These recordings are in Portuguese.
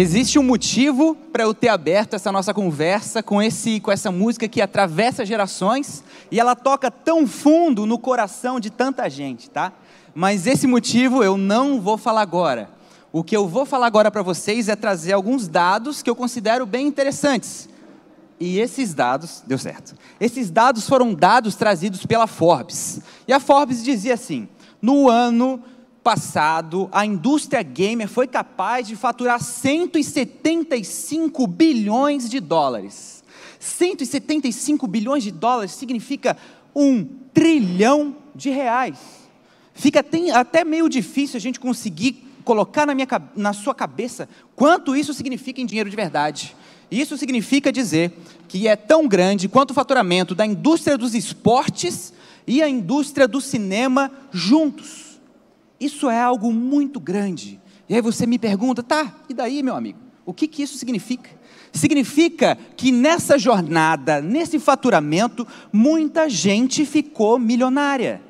Existe um motivo para eu ter aberto essa nossa conversa com, esse, com essa música que atravessa gerações e ela toca tão fundo no coração de tanta gente, tá? Mas esse motivo eu não vou falar agora. O que eu vou falar agora para vocês é trazer alguns dados que eu considero bem interessantes. E esses dados, deu certo. Esses dados foram dados trazidos pela Forbes. E a Forbes dizia assim: no ano passado, a indústria gamer foi capaz de faturar 175 bilhões de dólares. 175 bilhões de dólares significa um trilhão de reais. Fica até meio difícil a gente conseguir colocar na, minha, na sua cabeça quanto isso significa em dinheiro de verdade. Isso significa dizer que é tão grande quanto o faturamento da indústria dos esportes e a indústria do cinema juntos. Isso é algo muito grande. E aí você me pergunta, tá, e daí, meu amigo? O que, que isso significa? Significa que nessa jornada, nesse faturamento, muita gente ficou milionária.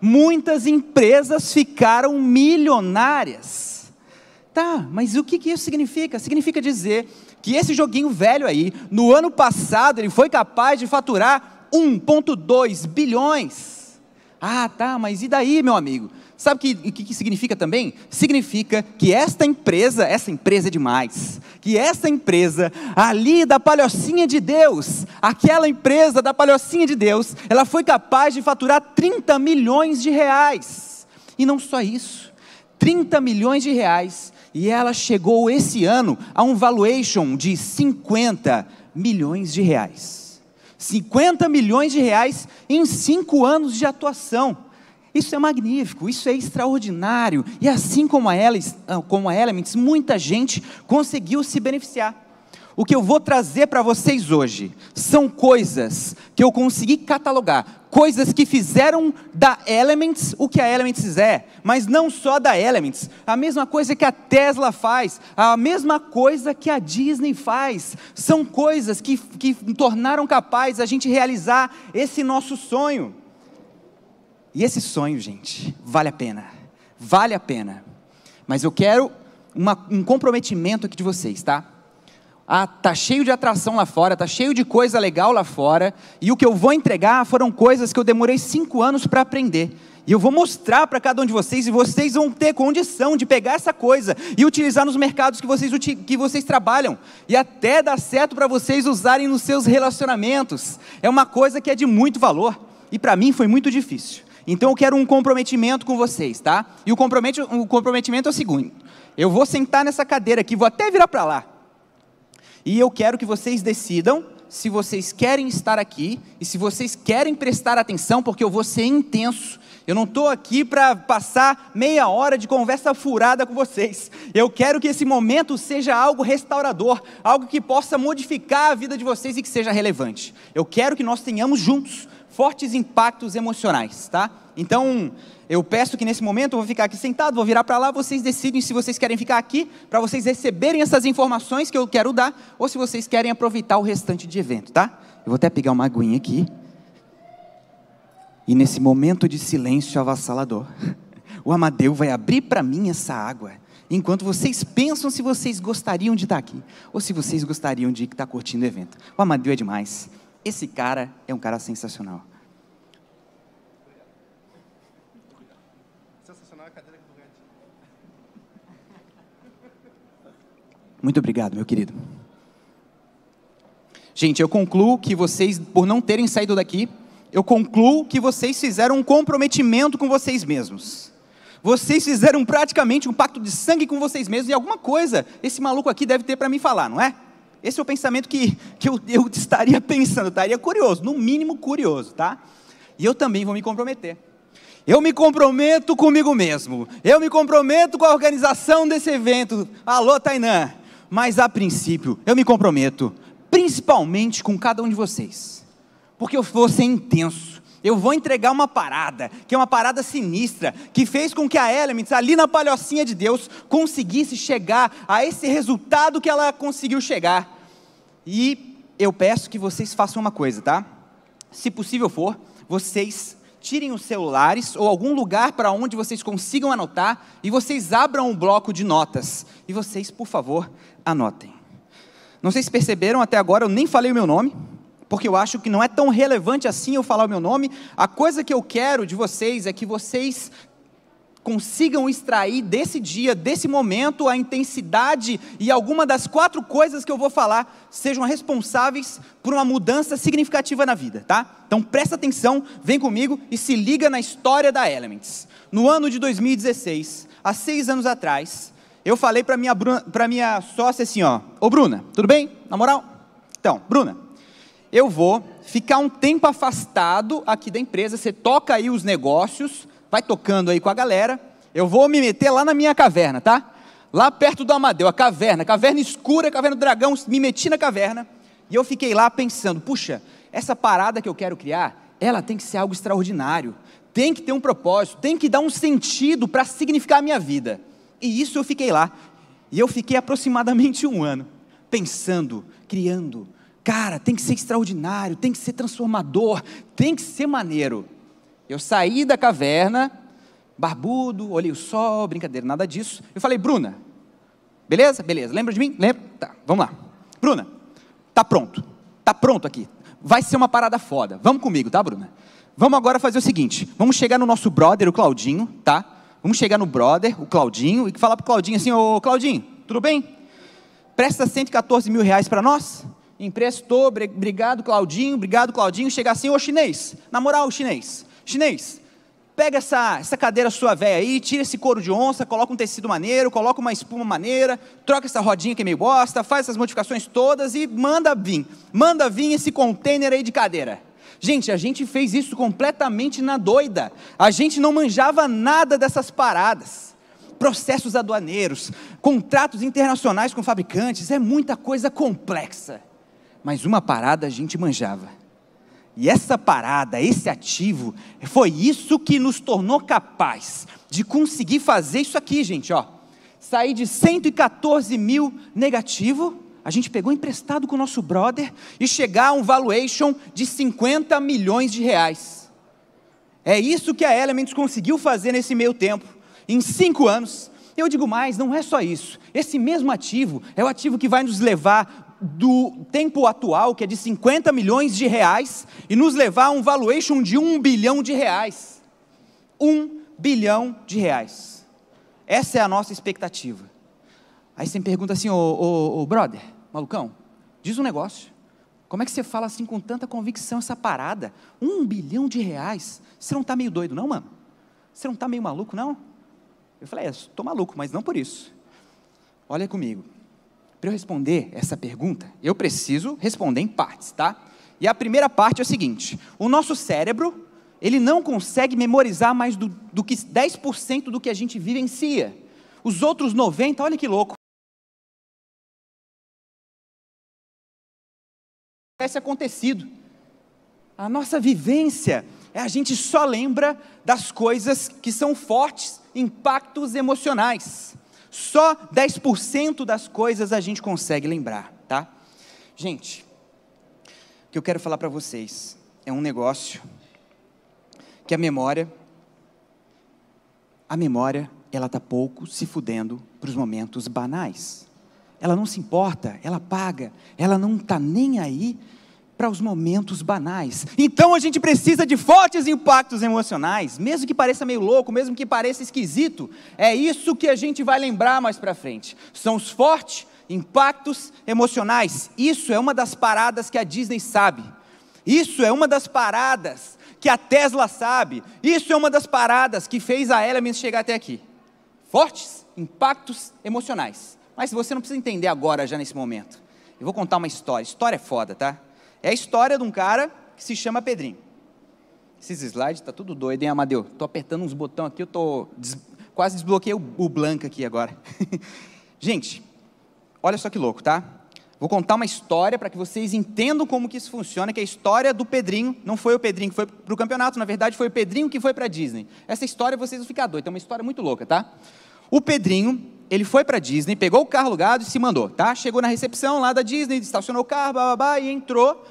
Muitas empresas ficaram milionárias. Tá, mas o que, que isso significa? Significa dizer que esse joguinho velho aí, no ano passado, ele foi capaz de faturar 1,2 bilhões. Ah, tá, mas e daí, meu amigo? Sabe o que, que, significa também? Significa que esta empresa, essa empresa é demais. Que essa empresa, ali da palhocinha de Deus, aquela empresa da palhocinha de Deus, ela foi capaz de faturar 30 milhões de reais. E não só isso, 30 milhões de reais. E ela chegou esse ano a um valuation de 50 milhões de reais. 50 milhões de reais em cinco anos de atuação. Isso é magnífico, isso é extraordinário. E assim como a, Elements, ah, como a Elements muita gente conseguiu se beneficiar. O que eu vou trazer para vocês hoje são coisas que eu consegui catalogar, coisas que fizeram da Elements o que a Elements é, mas não só da Elements, a mesma coisa que a Tesla faz, a mesma coisa que a Disney faz, são coisas que, que tornaram capaz a gente realizar esse nosso sonho. E esse sonho, gente, vale a pena. Vale a pena. Mas eu quero uma, um comprometimento aqui de vocês, tá? Ah, tá cheio de atração lá fora, tá cheio de coisa legal lá fora, e o que eu vou entregar foram coisas que eu demorei cinco anos para aprender. E eu vou mostrar para cada um de vocês, e vocês vão ter condição de pegar essa coisa e utilizar nos mercados que vocês, que vocês trabalham, e até dar certo para vocês usarem nos seus relacionamentos. É uma coisa que é de muito valor, e para mim foi muito difícil. Então eu quero um comprometimento com vocês, tá? E o comprometimento, o comprometimento é o seguinte: eu vou sentar nessa cadeira aqui, vou até virar para lá. E eu quero que vocês decidam se vocês querem estar aqui e se vocês querem prestar atenção, porque eu vou ser intenso. Eu não estou aqui para passar meia hora de conversa furada com vocês. Eu quero que esse momento seja algo restaurador, algo que possa modificar a vida de vocês e que seja relevante. Eu quero que nós tenhamos juntos fortes impactos emocionais, tá? Então, eu peço que nesse momento eu vou ficar aqui sentado, vou virar para lá, vocês decidem se vocês querem ficar aqui para vocês receberem essas informações que eu quero dar ou se vocês querem aproveitar o restante de evento, tá? Eu vou até pegar uma aguinha aqui. E nesse momento de silêncio avassalador, o Amadeu vai abrir para mim essa água, enquanto vocês pensam se vocês gostariam de estar tá aqui ou se vocês gostariam de estar tá curtindo o evento. O Amadeu é demais. Esse cara é um cara sensacional. Muito obrigado, meu querido. Gente, eu concluo que vocês, por não terem saído daqui, eu concluo que vocês fizeram um comprometimento com vocês mesmos. Vocês fizeram praticamente um pacto de sangue com vocês mesmos e alguma coisa esse maluco aqui deve ter para me falar, não é? Esse é o pensamento que, que eu, eu estaria pensando, tá? estaria curioso, no mínimo curioso, tá? E eu também vou me comprometer. Eu me comprometo comigo mesmo. Eu me comprometo com a organização desse evento. Alô, Tainan! mas a princípio, eu me comprometo, principalmente com cada um de vocês, porque eu vou ser intenso. Eu vou entregar uma parada, que é uma parada sinistra, que fez com que a Elements, ali na palhocinha de Deus, conseguisse chegar a esse resultado que ela conseguiu chegar. E eu peço que vocês façam uma coisa, tá? Se possível for, vocês tirem os celulares ou algum lugar para onde vocês consigam anotar e vocês abram um bloco de notas. E vocês, por favor, anotem. Não sei se perceberam até agora, eu nem falei o meu nome, porque eu acho que não é tão relevante assim eu falar o meu nome. A coisa que eu quero de vocês é que vocês consigam extrair desse dia, desse momento, a intensidade e alguma das quatro coisas que eu vou falar sejam responsáveis por uma mudança significativa na vida, tá? Então presta atenção, vem comigo e se liga na história da Elements. No ano de 2016, há seis anos atrás, eu falei para minha, para minha sócia assim, ó, ô Bruna, tudo bem? Na moral? Então, Bruna, eu vou ficar um tempo afastado aqui da empresa, você toca aí os negócios, vai tocando aí com a galera. Eu vou me meter lá na minha caverna, tá? Lá perto do Amadeu, a caverna, caverna escura, caverna do dragão, me meti na caverna. E eu fiquei lá pensando, puxa, essa parada que eu quero criar, ela tem que ser algo extraordinário, tem que ter um propósito, tem que dar um sentido para significar a minha vida. E isso eu fiquei lá. E eu fiquei aproximadamente um ano pensando, criando. Cara, tem que ser extraordinário, tem que ser transformador, tem que ser maneiro. Eu saí da caverna, barbudo, olhei o sol, brincadeira, nada disso. Eu falei, Bruna, beleza? Beleza. Lembra de mim? Lembra? Tá, vamos lá. Bruna, tá pronto. Tá pronto aqui. Vai ser uma parada foda. Vamos comigo, tá, Bruna? Vamos agora fazer o seguinte: vamos chegar no nosso brother, o Claudinho, tá? Vamos chegar no brother, o Claudinho, e falar pro Claudinho assim: Ô Claudinho, tudo bem? Presta 114 mil reais para nós? Emprestou, obrigado Claudinho, obrigado Claudinho. Chegar assim, ô chinês, na moral, chinês, Chinês, pega essa, essa cadeira sua velha aí, tira esse couro de onça, coloca um tecido maneiro, coloca uma espuma maneira, troca essa rodinha que é meio bosta, faz essas modificações todas e manda vir. Manda vir esse container aí de cadeira. Gente, a gente fez isso completamente na doida. A gente não manjava nada dessas paradas. Processos aduaneiros, contratos internacionais com fabricantes, é muita coisa complexa. Mas uma parada a gente manjava e essa parada, esse ativo, foi isso que nos tornou capaz de conseguir fazer isso aqui, gente, ó. Sair de 114 mil negativo, a gente pegou emprestado com o nosso brother e chegar a um valuation de 50 milhões de reais. É isso que a Elements conseguiu fazer nesse meio tempo. Em cinco anos, eu digo mais, não é só isso. Esse mesmo ativo é o ativo que vai nos levar do tempo atual, que é de 50 milhões de reais, e nos levar a um valuation de um bilhão de reais. Um bilhão de reais. Essa é a nossa expectativa. Aí você me pergunta assim, ô, ô brother, malucão, diz um negócio. Como é que você fala assim com tanta convicção essa parada? Um bilhão de reais? Você não está meio doido, não, mano? Você não está meio maluco, não? Eu falei, estou é, maluco, mas não por isso. Olha comigo. Para eu responder essa pergunta, eu preciso responder em partes, tá? E a primeira parte é o seguinte: o nosso cérebro, ele não consegue memorizar mais do, do que 10% do que a gente vivencia. Os outros 90%, olha que louco. Tivesse acontecido. A nossa vivência é a gente só lembra das coisas que são fortes impactos emocionais. Só 10% das coisas a gente consegue lembrar, tá? Gente, o que eu quero falar para vocês é um negócio que a memória a memória, ela tá pouco se fudendo para os momentos banais. Ela não se importa, ela paga, ela não tá nem aí para os momentos banais. Então a gente precisa de fortes impactos emocionais, mesmo que pareça meio louco, mesmo que pareça esquisito. É isso que a gente vai lembrar mais para frente. São os fortes impactos emocionais. Isso é uma das paradas que a Disney sabe. Isso é uma das paradas que a Tesla sabe. Isso é uma das paradas que fez a Elements chegar até aqui. Fortes impactos emocionais. Mas você não precisa entender agora, já nesse momento. Eu vou contar uma história. História é foda, tá? É a história de um cara que se chama Pedrinho. Esses slides tá tudo doido, hein, Amadeu? Tô apertando uns botões aqui, eu tô des... quase desbloqueei o, o Blanca aqui agora. Gente, olha só que louco, tá? Vou contar uma história para que vocês entendam como que isso funciona, que é a história do Pedrinho. Não foi o Pedrinho que foi para o campeonato, na verdade foi o Pedrinho que foi para a Disney. Essa história vocês vão ficar doidos, é uma história muito louca, tá? O Pedrinho, ele foi para a Disney, pegou o carro alugado e se mandou, tá? Chegou na recepção lá da Disney, estacionou o carro, babá, e entrou.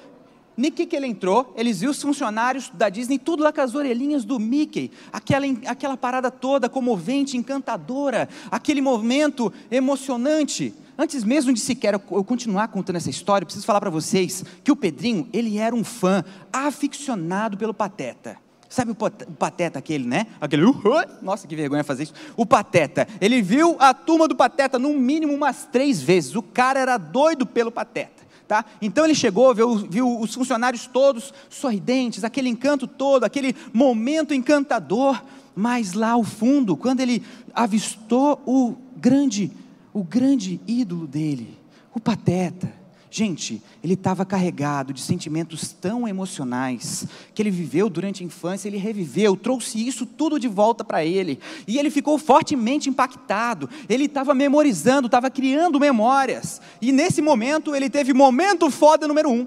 No que, que ele entrou, eles viu os funcionários da Disney, tudo lá com as orelhinhas do Mickey, aquela, aquela parada toda comovente, encantadora, aquele momento emocionante. Antes mesmo de sequer eu continuar contando essa história, preciso falar para vocês que o Pedrinho, ele era um fã aficionado pelo Pateta. Sabe o pateta aquele, né? Aquele, uh, nossa, que vergonha fazer isso. O pateta, ele viu a turma do pateta no mínimo umas três vezes. O cara era doido pelo pateta. Tá? Então ele chegou, viu, viu, os funcionários todos sorridentes, aquele encanto todo, aquele momento encantador, mas lá ao fundo, quando ele avistou o grande, o grande ídolo dele, o pateta, Gente, ele estava carregado de sentimentos tão emocionais que ele viveu durante a infância, ele reviveu, trouxe isso tudo de volta para ele. E ele ficou fortemente impactado. Ele estava memorizando, estava criando memórias. E nesse momento ele teve momento foda número um.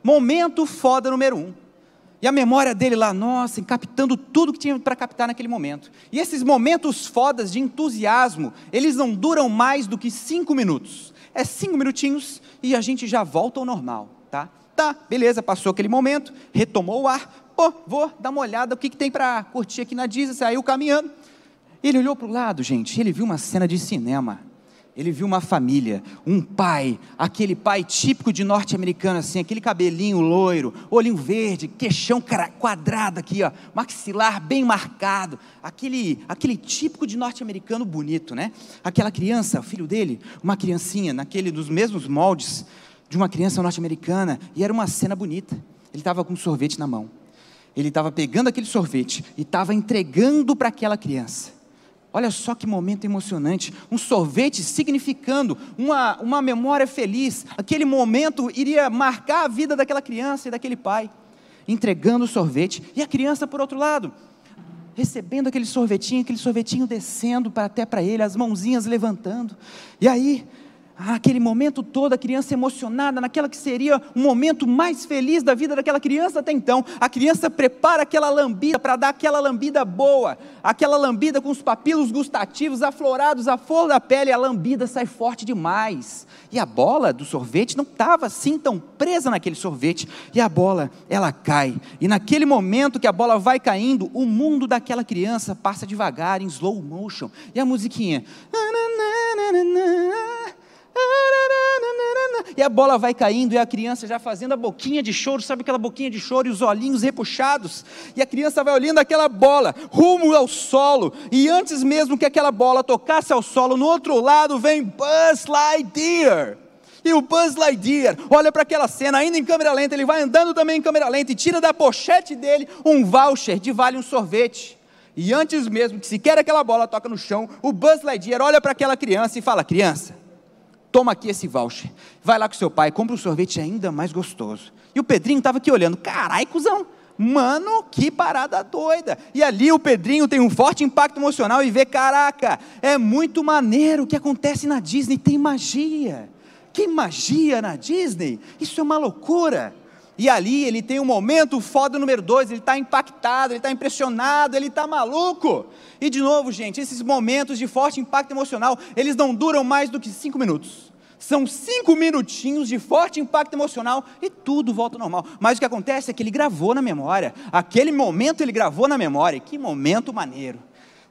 Momento foda número um. E a memória dele lá, nossa, captando tudo que tinha para captar naquele momento. E esses momentos fodas de entusiasmo, eles não duram mais do que cinco minutos. É cinco minutinhos e a gente já volta ao normal, tá? Tá, beleza, passou aquele momento, retomou o ar, pô, vou dar uma olhada, o que, que tem para curtir aqui na Disney, saiu caminhando. Ele olhou para o lado, gente, ele viu uma cena de cinema ele viu uma família, um pai, aquele pai típico de norte-americano, assim, aquele cabelinho loiro, olhinho verde, queixão quadrado aqui, ó, maxilar bem marcado, aquele, aquele típico de norte-americano bonito, né? Aquela criança, o filho dele, uma criancinha, naquele dos mesmos moldes de uma criança norte-americana, e era uma cena bonita. Ele estava com um sorvete na mão. Ele estava pegando aquele sorvete e estava entregando para aquela criança. Olha só que momento emocionante. Um sorvete significando uma, uma memória feliz. Aquele momento iria marcar a vida daquela criança e daquele pai. Entregando o sorvete. E a criança, por outro lado, recebendo aquele sorvetinho, aquele sorvetinho descendo até para ele, as mãozinhas levantando. E aí, ah, aquele momento todo, a criança emocionada, naquela que seria o momento mais feliz da vida daquela criança até então. A criança prepara aquela lambida para dar aquela lambida boa, aquela lambida com os papilos gustativos aflorados, a flor da pele, a lambida sai forte demais. E a bola do sorvete não estava assim tão presa naquele sorvete, e a bola, ela cai. E naquele momento que a bola vai caindo, o mundo daquela criança passa devagar, em slow motion. E a musiquinha. Nananana, e a bola vai caindo, e a criança já fazendo a boquinha de choro, sabe aquela boquinha de choro, e os olhinhos repuxados, e a criança vai olhando aquela bola, rumo ao solo, e antes mesmo que aquela bola tocasse ao solo, no outro lado vem Buzz Lightyear. E o Buzz Lightyear olha para aquela cena, ainda em câmera lenta, ele vai andando também em câmera lenta e tira da pochete dele um voucher de vale um sorvete. E antes mesmo que sequer aquela bola toca no chão, o Buzz Lightyear olha para aquela criança e fala: "Criança, Toma aqui esse voucher. Vai lá com seu pai, compra um sorvete ainda mais gostoso. E o Pedrinho estava aqui olhando. Carai, cuzão. Mano, que parada doida! E ali o Pedrinho tem um forte impacto emocional e vê: caraca, é muito maneiro o que acontece na Disney, tem magia. Que magia na Disney? Isso é uma loucura. E ali ele tem um momento foda número dois, ele está impactado, ele está impressionado, ele está maluco. E de novo, gente, esses momentos de forte impacto emocional, eles não duram mais do que cinco minutos. São cinco minutinhos de forte impacto emocional e tudo volta ao normal. Mas o que acontece é que ele gravou na memória. Aquele momento ele gravou na memória. Que momento maneiro.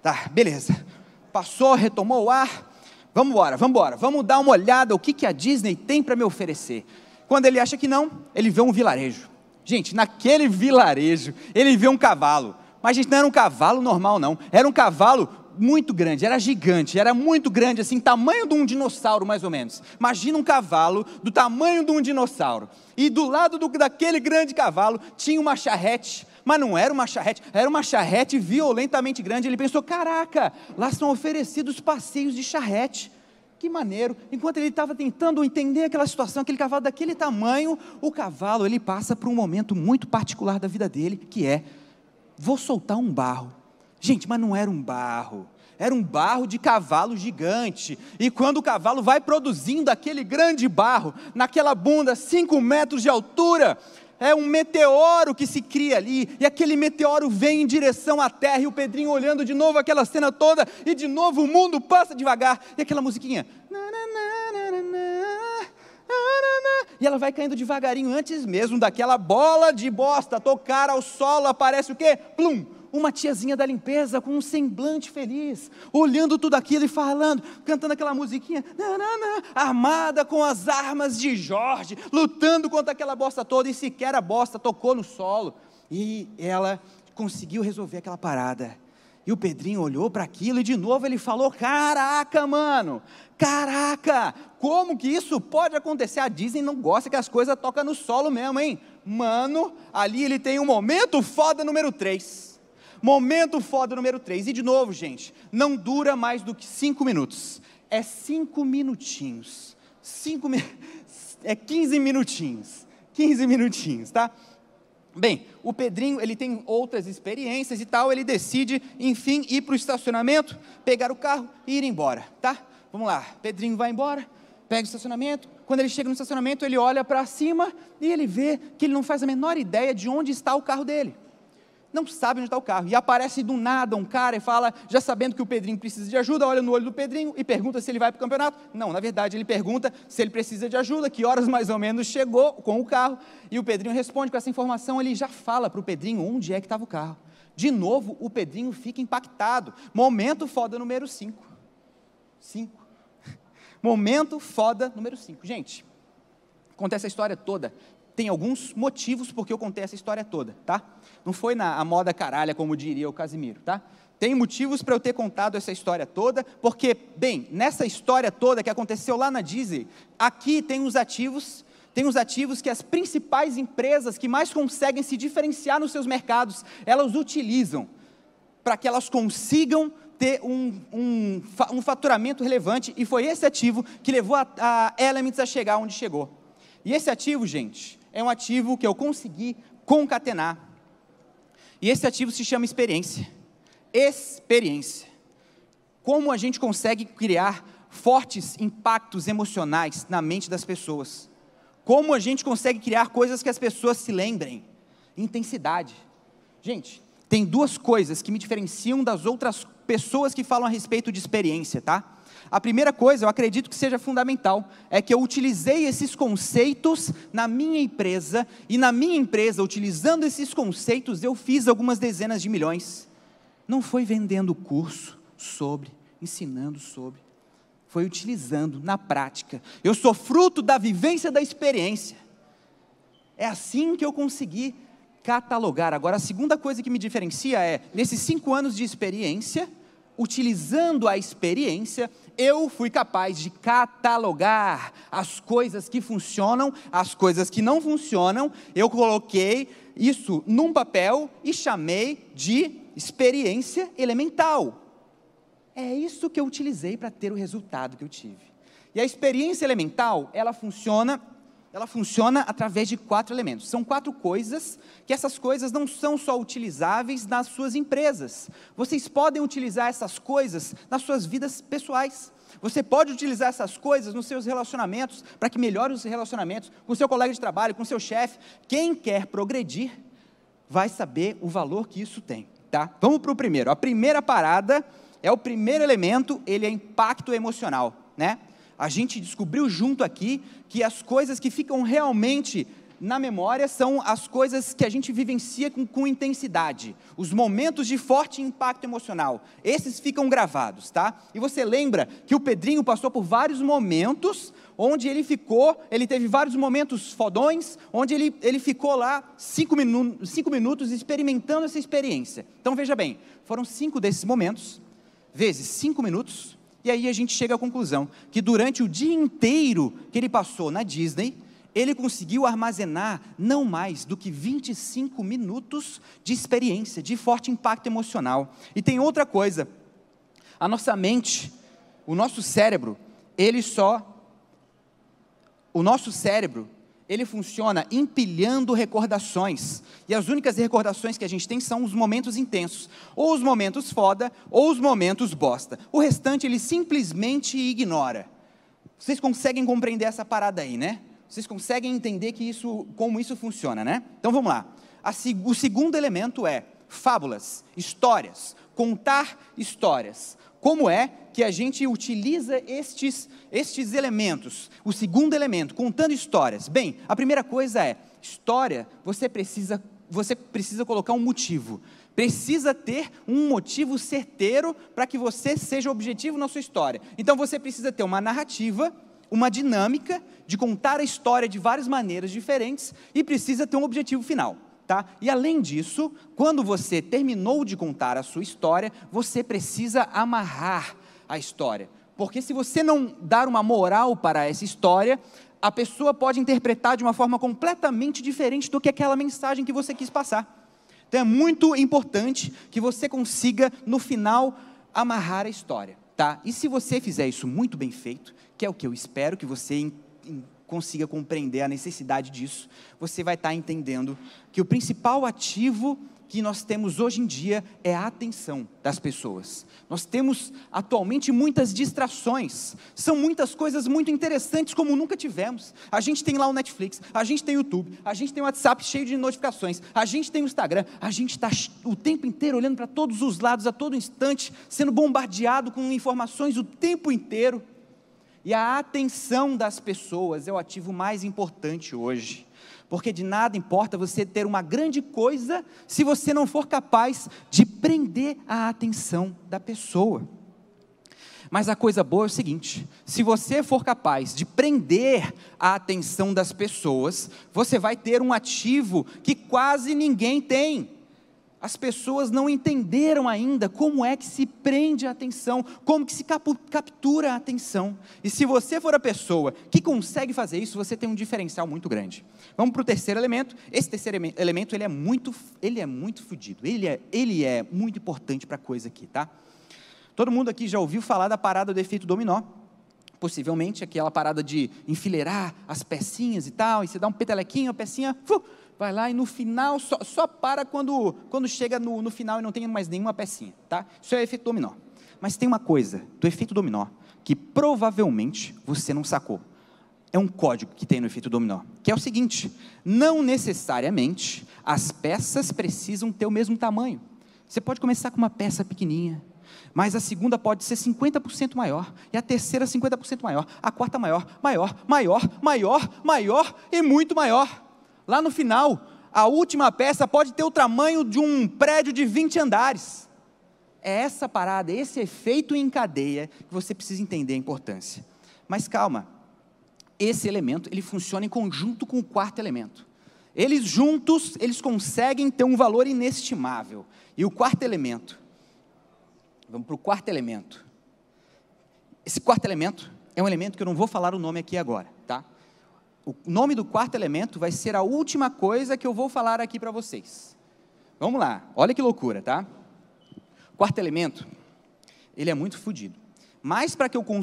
Tá, beleza. Passou, retomou o ar. Vamos embora, vamos embora. Vamos dar uma olhada o que, que a Disney tem para me oferecer. Quando ele acha que não, ele vê um vilarejo. Gente, naquele vilarejo, ele vê um cavalo. Mas, gente, não era um cavalo normal, não. Era um cavalo muito grande, era gigante, era muito grande, assim, tamanho de um dinossauro, mais ou menos. Imagina um cavalo do tamanho de um dinossauro. E do lado do, daquele grande cavalo tinha uma charrete, mas não era uma charrete, era uma charrete violentamente grande. Ele pensou: caraca, lá são oferecidos passeios de charrete que maneiro. Enquanto ele estava tentando entender aquela situação, aquele cavalo daquele tamanho, o cavalo ele passa por um momento muito particular da vida dele, que é: vou soltar um barro. Gente, mas não era um barro. Era um barro de cavalo gigante. E quando o cavalo vai produzindo aquele grande barro, naquela bunda, 5 metros de altura, é um meteoro que se cria ali, e aquele meteoro vem em direção à terra, e o Pedrinho olhando de novo aquela cena toda, e de novo o mundo passa devagar, e aquela musiquinha. E ela vai caindo devagarinho antes mesmo daquela bola de bosta tocar ao solo, aparece o quê? Plum, uma tiazinha da limpeza com um semblante feliz, olhando tudo aquilo e falando, cantando aquela musiquinha, nanana, armada com as armas de Jorge, lutando contra aquela bosta toda e sequer a bosta tocou no solo. E ela conseguiu resolver aquela parada. E o Pedrinho olhou para aquilo e de novo ele falou: Caraca, mano, caraca, como que isso pode acontecer? A Disney não gosta que as coisas tocam no solo mesmo, hein? Mano, ali ele tem um momento foda número 3. Momento foda número 3. E de novo, gente, não dura mais do que 5 minutos. É 5 minutinhos. cinco mi... É 15 minutinhos. 15 minutinhos, tá? Bem, o Pedrinho ele tem outras experiências e tal, ele decide, enfim, ir para o estacionamento, pegar o carro e ir embora, tá? Vamos lá, Pedrinho vai embora, pega o estacionamento. Quando ele chega no estacionamento, ele olha para cima e ele vê que ele não faz a menor ideia de onde está o carro dele não sabe onde está o carro. E aparece do nada um cara e fala, já sabendo que o Pedrinho precisa de ajuda, olha no olho do Pedrinho e pergunta se ele vai para o campeonato. Não, na verdade, ele pergunta se ele precisa de ajuda, que horas mais ou menos chegou com o carro. E o Pedrinho responde com essa informação, ele já fala para o Pedrinho onde é que estava o carro. De novo, o Pedrinho fica impactado. Momento foda número 5. 5. Momento foda número 5. Gente, conta essa história toda tem alguns motivos porque eu contei essa história toda, tá? Não foi na moda caralha, como diria o Casimiro, tá? Tem motivos para eu ter contado essa história toda, porque, bem, nessa história toda que aconteceu lá na Disney, aqui tem os ativos, tem os ativos que as principais empresas que mais conseguem se diferenciar nos seus mercados, elas utilizam para que elas consigam ter um, um, um, faturamento relevante, e foi esse ativo que levou a, a Elements a chegar onde chegou. E esse ativo, gente, é um ativo que eu consegui concatenar. E esse ativo se chama experiência. Experiência. Como a gente consegue criar fortes impactos emocionais na mente das pessoas? Como a gente consegue criar coisas que as pessoas se lembrem? Intensidade. Gente, tem duas coisas que me diferenciam das outras pessoas que falam a respeito de experiência, tá? A primeira coisa, eu acredito que seja fundamental, é que eu utilizei esses conceitos na minha empresa, e na minha empresa, utilizando esses conceitos, eu fiz algumas dezenas de milhões. Não foi vendendo curso sobre, ensinando sobre, foi utilizando na prática. Eu sou fruto da vivência da experiência. É assim que eu consegui catalogar. Agora, a segunda coisa que me diferencia é, nesses cinco anos de experiência, utilizando a experiência, eu fui capaz de catalogar as coisas que funcionam, as coisas que não funcionam. Eu coloquei isso num papel e chamei de experiência elemental. É isso que eu utilizei para ter o resultado que eu tive. E a experiência elemental, ela funciona ela funciona através de quatro elementos. São quatro coisas que essas coisas não são só utilizáveis nas suas empresas. Vocês podem utilizar essas coisas nas suas vidas pessoais. Você pode utilizar essas coisas nos seus relacionamentos para que melhore os relacionamentos com seu colega de trabalho, com seu chefe. Quem quer progredir vai saber o valor que isso tem, tá? Vamos para o primeiro. A primeira parada é o primeiro elemento, ele é impacto emocional, né? A gente descobriu junto aqui que as coisas que ficam realmente na memória são as coisas que a gente vivencia com, com, intensidade, os momentos de forte impacto emocional. Esses ficam gravados, tá? E você lembra que o Pedrinho passou por vários momentos onde ele ficou, ele teve vários momentos fodões, onde ele, ele ficou lá cinco, minu cinco minutos experimentando essa experiência. Então veja bem, foram cinco desses momentos, vezes cinco minutos, e aí a gente chega à conclusão que durante o dia inteiro que ele passou na Disney, ele conseguiu armazenar não mais do que 25 minutos de experiência, de forte impacto emocional. E tem outra coisa: a nossa mente, o nosso cérebro, ele só. O nosso cérebro, ele funciona empilhando recordações. E as únicas recordações que a gente tem são os momentos intensos, ou os momentos foda, ou os momentos bosta. O restante ele simplesmente ignora. Vocês conseguem compreender essa parada aí, né? Vocês conseguem entender que isso, como isso funciona, né? Então vamos lá. A, o segundo elemento é fábulas, histórias, contar histórias. Como é que a gente utiliza estes, estes elementos. O segundo elemento, contando histórias. Bem, a primeira coisa é: história, você precisa, você precisa colocar um motivo. Precisa ter um motivo certeiro para que você seja objetivo na sua história. Então você precisa ter uma narrativa, uma dinâmica de contar a história de várias maneiras diferentes e precisa ter um objetivo final. Tá? E além disso, quando você terminou de contar a sua história, você precisa amarrar a história. Porque se você não dar uma moral para essa história, a pessoa pode interpretar de uma forma completamente diferente do que aquela mensagem que você quis passar. Então é muito importante que você consiga, no final, amarrar a história. Tá? E se você fizer isso muito bem feito, que é o que eu espero que você consiga compreender a necessidade disso, você vai estar entendendo que o principal ativo que nós temos hoje em dia é a atenção das pessoas. Nós temos atualmente muitas distrações, são muitas coisas muito interessantes como nunca tivemos. A gente tem lá o Netflix, a gente tem o YouTube, a gente tem o WhatsApp cheio de notificações, a gente tem o Instagram, a gente está o tempo inteiro olhando para todos os lados, a todo instante, sendo bombardeado com informações o tempo inteiro. E a atenção das pessoas é o ativo mais importante hoje porque de nada importa você ter uma grande coisa se você não for capaz de prender a atenção da pessoa. Mas a coisa boa é o seguinte: se você for capaz de prender a atenção das pessoas, você vai ter um ativo que quase ninguém tem. As pessoas não entenderam ainda como é que se prende a atenção, como que se captura a atenção. E se você for a pessoa que consegue fazer isso, você tem um diferencial muito grande. Vamos para o terceiro elemento. Esse terceiro elemento ele é muito, ele é muito fodido. Ele é, ele é muito importante para a coisa aqui, tá? Todo mundo aqui já ouviu falar da parada do efeito dominó? Possivelmente aquela parada de enfileirar as pecinhas e tal, e você dá um petelequinho, a pecinha, fu, vai lá e no final, só, só para quando, quando chega no, no final e não tem mais nenhuma pecinha, tá? Isso é efeito dominó. Mas tem uma coisa do efeito dominó que provavelmente você não sacou. É um código que tem no efeito dominó, que é o seguinte: não necessariamente as peças precisam ter o mesmo tamanho. Você pode começar com uma peça pequenininha, mas a segunda pode ser 50% maior, e a terceira 50% maior, a quarta maior, maior, maior, maior, maior e muito maior. Lá no final, a última peça pode ter o tamanho de um prédio de 20 andares. É essa parada, esse efeito em cadeia que você precisa entender a importância. Mas calma, esse elemento ele funciona em conjunto com o quarto elemento. Eles juntos, eles conseguem ter um valor inestimável. E o quarto elemento, vamos para o quarto elemento. Esse quarto elemento é um elemento que eu não vou falar o nome aqui agora o nome do quarto elemento vai ser a última coisa que eu vou falar aqui para vocês. Vamos lá, olha que loucura, tá? Quarto elemento, ele é muito fodido. Mas para que eu com,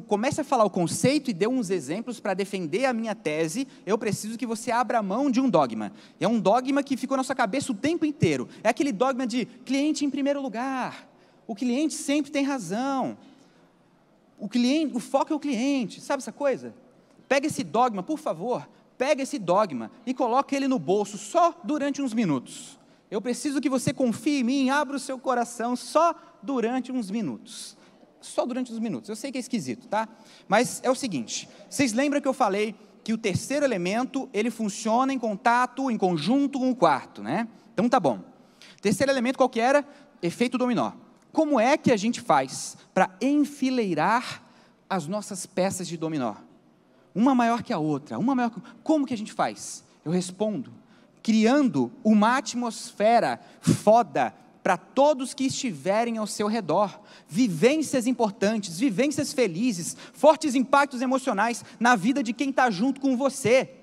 comece a falar o conceito e dê uns exemplos para defender a minha tese, eu preciso que você abra a mão de um dogma. É um dogma que ficou na sua cabeça o tempo inteiro. É aquele dogma de cliente em primeiro lugar. O cliente sempre tem razão. O cliente, o foco é o cliente. Sabe essa coisa? Pega esse dogma, por favor, pega esse dogma e coloca ele no bolso só durante uns minutos. Eu preciso que você confie em mim, abra o seu coração só durante uns minutos. Só durante uns minutos. Eu sei que é esquisito, tá? Mas é o seguinte, vocês lembram que eu falei que o terceiro elemento, ele funciona em contato, em conjunto com o quarto, né? Então tá bom. Terceiro elemento qual que era? Efeito dominó. Como é que a gente faz para enfileirar as nossas peças de dominó? uma maior que a outra, uma maior que... Como que a gente faz? Eu respondo, criando uma atmosfera foda para todos que estiverem ao seu redor. Vivências importantes, vivências felizes, fortes impactos emocionais na vida de quem está junto com você.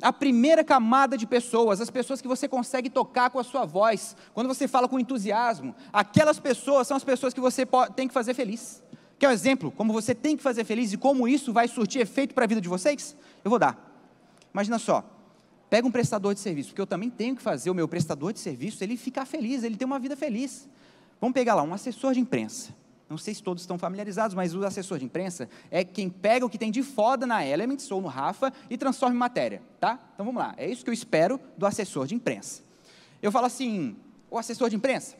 A primeira camada de pessoas, as pessoas que você consegue tocar com a sua voz, quando você fala com entusiasmo, aquelas pessoas são as pessoas que você tem que fazer feliz. Quer um exemplo? Como você tem que fazer feliz e como isso vai surtir efeito para a vida de vocês? Eu vou dar. Imagina só. Pega um prestador de serviço, porque eu também tenho que fazer o meu prestador de serviço ele ficar feliz, ele ter uma vida feliz. Vamos pegar lá um assessor de imprensa. Não sei se todos estão familiarizados, mas o assessor de imprensa é quem pega o que tem de foda na Elements ou no Rafa e transforma em matéria, tá? Então vamos lá. É isso que eu espero do assessor de imprensa. Eu falo assim: "O assessor de imprensa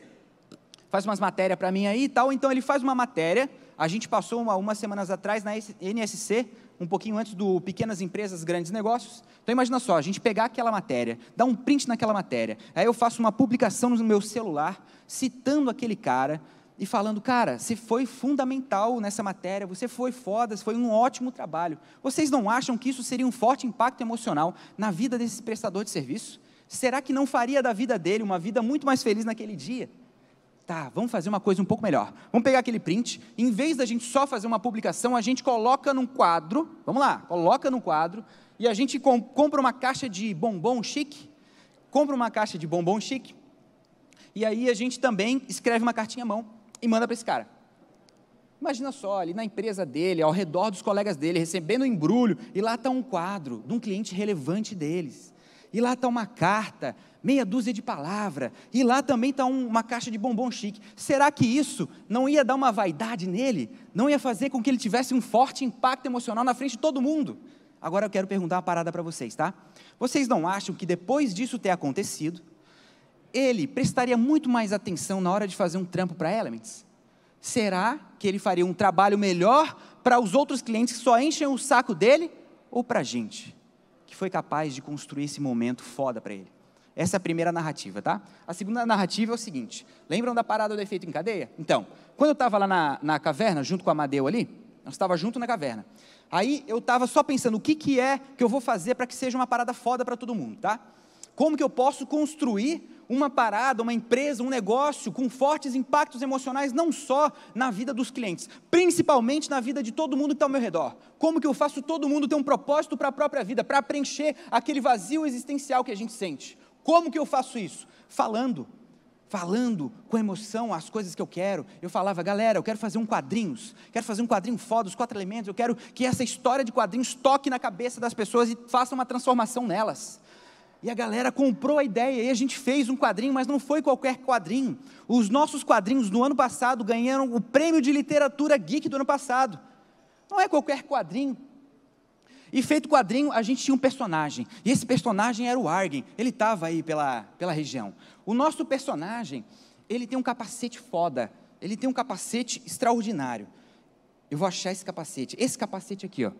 faz umas matérias para mim aí e tal". Então ele faz uma matéria a gente passou uma, umas semanas atrás na NSC, um pouquinho antes do Pequenas Empresas, Grandes Negócios. Então imagina só, a gente pegar aquela matéria, dar um print naquela matéria, aí eu faço uma publicação no meu celular, citando aquele cara e falando, cara, você foi fundamental nessa matéria, você foi foda, você foi um ótimo trabalho. Vocês não acham que isso seria um forte impacto emocional na vida desse prestador de serviço? Será que não faria da vida dele uma vida muito mais feliz naquele dia? tá, vamos fazer uma coisa um pouco melhor. Vamos pegar aquele print, em vez da gente só fazer uma publicação, a gente coloca num quadro, vamos lá, coloca num quadro, e a gente compra uma caixa de bombom chique, compra uma caixa de bombom chique, e aí a gente também escreve uma cartinha à mão e manda para esse cara. Imagina só, ali na empresa dele, ao redor dos colegas dele, recebendo um embrulho, e lá está um quadro de um cliente relevante deles e lá está uma carta, meia dúzia de palavra, e lá também está um, uma caixa de bombom chique. Será que isso não ia dar uma vaidade nele? Não ia fazer com que ele tivesse um forte impacto emocional na frente de todo mundo? Agora eu quero perguntar uma parada para vocês, tá? Vocês não acham que depois disso ter acontecido, ele prestaria muito mais atenção na hora de fazer um trampo para Elements? Será que ele faria um trabalho melhor para os outros clientes que só enchem o saco dele ou para a gente? foi capaz de construir esse momento foda para ele. Essa é a primeira narrativa, tá? A segunda narrativa é o seguinte: lembram da parada do efeito em cadeia? Então, quando eu estava lá na, na caverna, junto com a Amadeu ali, nós estava junto na caverna. Aí eu estava só pensando o que, que é que eu vou fazer para que seja uma parada foda para todo mundo, tá? Como que eu posso construir uma parada, uma empresa, um negócio com fortes impactos emocionais, não só na vida dos clientes, principalmente na vida de todo mundo que está ao meu redor. Como que eu faço todo mundo ter um propósito para a própria vida, para preencher aquele vazio existencial que a gente sente? Como que eu faço isso? Falando. Falando com emoção as coisas que eu quero. Eu falava, galera, eu quero fazer um quadrinhos, quero fazer um quadrinho foda, os quatro elementos, eu quero que essa história de quadrinhos toque na cabeça das pessoas e faça uma transformação nelas. E a galera comprou a ideia e a gente fez um quadrinho, mas não foi qualquer quadrinho. Os nossos quadrinhos do ano passado ganharam o prêmio de literatura geek do ano passado. Não é qualquer quadrinho. E feito quadrinho, a gente tinha um personagem. E esse personagem era o Argen. Ele estava aí pela, pela região. O nosso personagem, ele tem um capacete foda. Ele tem um capacete extraordinário. Eu vou achar esse capacete. Esse capacete aqui, ó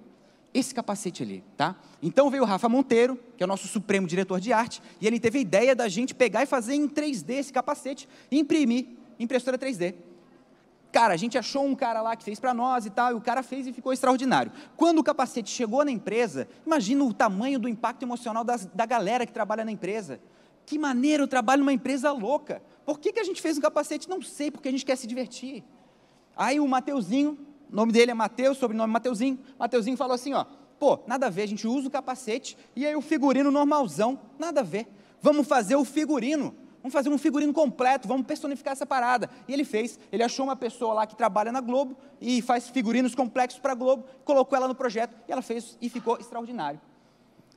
esse capacete ali, tá? Então veio o Rafa Monteiro, que é o nosso supremo diretor de arte, e ele teve a ideia da gente pegar e fazer em 3D esse capacete e imprimir impressora 3D. Cara, a gente achou um cara lá que fez para nós e tal, e o cara fez e ficou extraordinário. Quando o capacete chegou na empresa, imagina o tamanho do impacto emocional das, da galera que trabalha na empresa. Que maneiro, eu trabalho numa empresa louca. Por que, que a gente fez um capacete? Não sei, porque a gente quer se divertir. Aí o Mateuzinho, o nome dele é Mateus, sobrenome Mateuzinho. Mateuzinho falou assim, ó, pô, nada a ver, a gente usa o capacete e aí o figurino normalzão, nada a ver. Vamos fazer o figurino. Vamos fazer um figurino completo, vamos personificar essa parada. E ele fez, ele achou uma pessoa lá que trabalha na Globo e faz figurinos complexos para a Globo, colocou ela no projeto e ela fez e ficou extraordinário.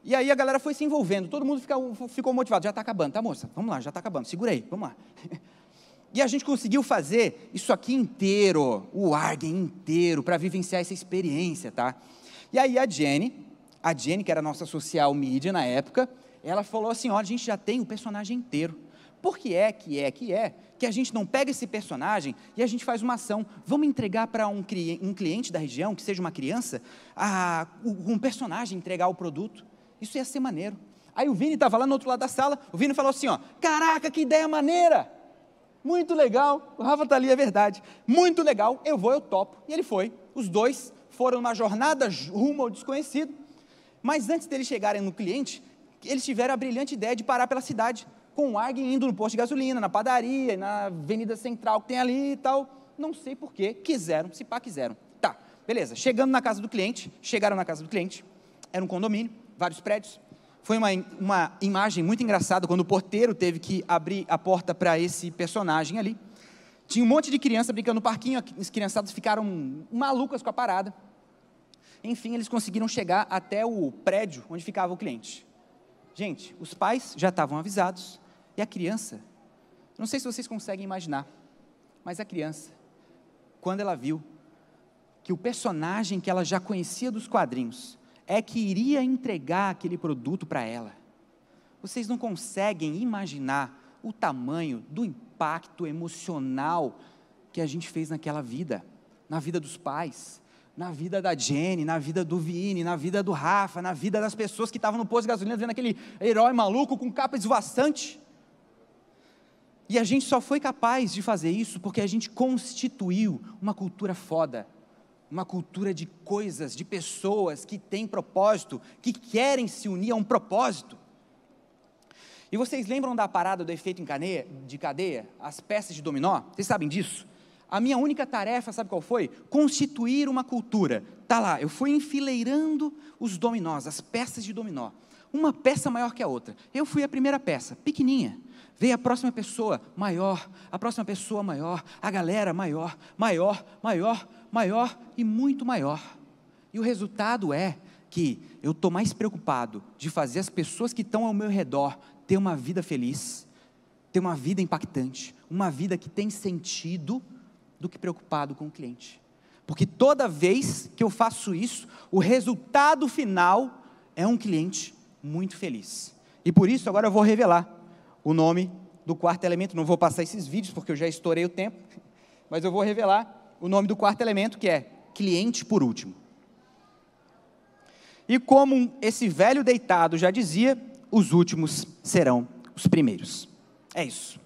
E aí a galera foi se envolvendo, todo mundo ficou, ficou motivado. Já está acabando, tá moça? Vamos lá, já está acabando, segura aí, vamos lá. E a gente conseguiu fazer isso aqui inteiro, o Arden inteiro, para vivenciar essa experiência, tá? E aí a Jenny, a Jenny, que era nossa social media na época, ela falou assim: olha, a gente já tem o personagem inteiro. Por que é, que é, que é, que a gente não pega esse personagem e a gente faz uma ação? Vamos entregar para um, um, cliente da região, que seja uma criança, a, um personagem entregar o produto? Isso ia ser maneiro. Aí o Vini estava lá no outro lado da sala, o Vini falou assim: ó, caraca, que ideia maneira! muito legal. O Rafa está ali, é verdade. Muito legal, eu vou, eu topo. E ele foi. Os dois foram na jornada rumo ao desconhecido. Mas antes deles chegarem no cliente, eles tiveram a brilhante ideia de parar pela cidade, com o Arg indo no posto de gasolina, na padaria, na avenida central que tem ali e tal. Não sei porquê, quiseram, se pá, quiseram. Tá, beleza. Chegando na casa do cliente, chegaram na casa do cliente, era um condomínio, vários prédios. Foi uma, uma imagem muito engraçada quando o porteiro teve que abrir a porta para esse personagem ali. Tinha um monte de criança brincando no parquinho, os criançados ficaram malucas com a parada. Enfim, eles conseguiram chegar até o prédio onde ficava o cliente. Gente, os pais já estavam avisados e a criança, não sei se vocês conseguem imaginar, mas a criança, quando ela viu que o personagem que ela já conhecia dos quadrinhos é que iria entregar aquele produto para ela. Vocês não conseguem imaginar o tamanho do impacto emocional que a gente fez naquela vida, na vida dos pais, na vida da Jenny, na vida do Vini, na vida do Rafa, na vida das pessoas que estavam no posto de gasolina vendo aquele herói maluco com capa esvoaçante. E a gente só foi capaz de fazer isso porque a gente constituiu uma cultura foda uma cultura de coisas, de pessoas que têm propósito, que querem se unir a um propósito. E vocês lembram da parada do efeito cadeia, de cadeia? As peças de dominó? Vocês sabem disso? A minha única tarefa, sabe qual foi? Constituir uma cultura. Tá lá, eu fui enfileirando os dominós, as peças de dominó. Uma peça maior que a outra. Eu fui a primeira peça, pequenininha. Vem a próxima pessoa maior, a próxima pessoa maior, a galera maior, maior, maior, maior e muito maior. E o resultado é que eu estou mais preocupado de fazer as pessoas que estão ao meu redor ter uma vida feliz, ter uma vida impactante, uma vida que tem sentido, do que preocupado com o cliente. Porque toda vez que eu faço isso, o resultado final é um cliente muito feliz. E por isso agora eu vou revelar o nome do quarto elemento. Não vou passar esses vídeos porque eu já estourei o tempo, mas eu vou revelar o nome do quarto elemento que é cliente por último. E como esse velho deitado já dizia, os últimos serão os primeiros. É isso.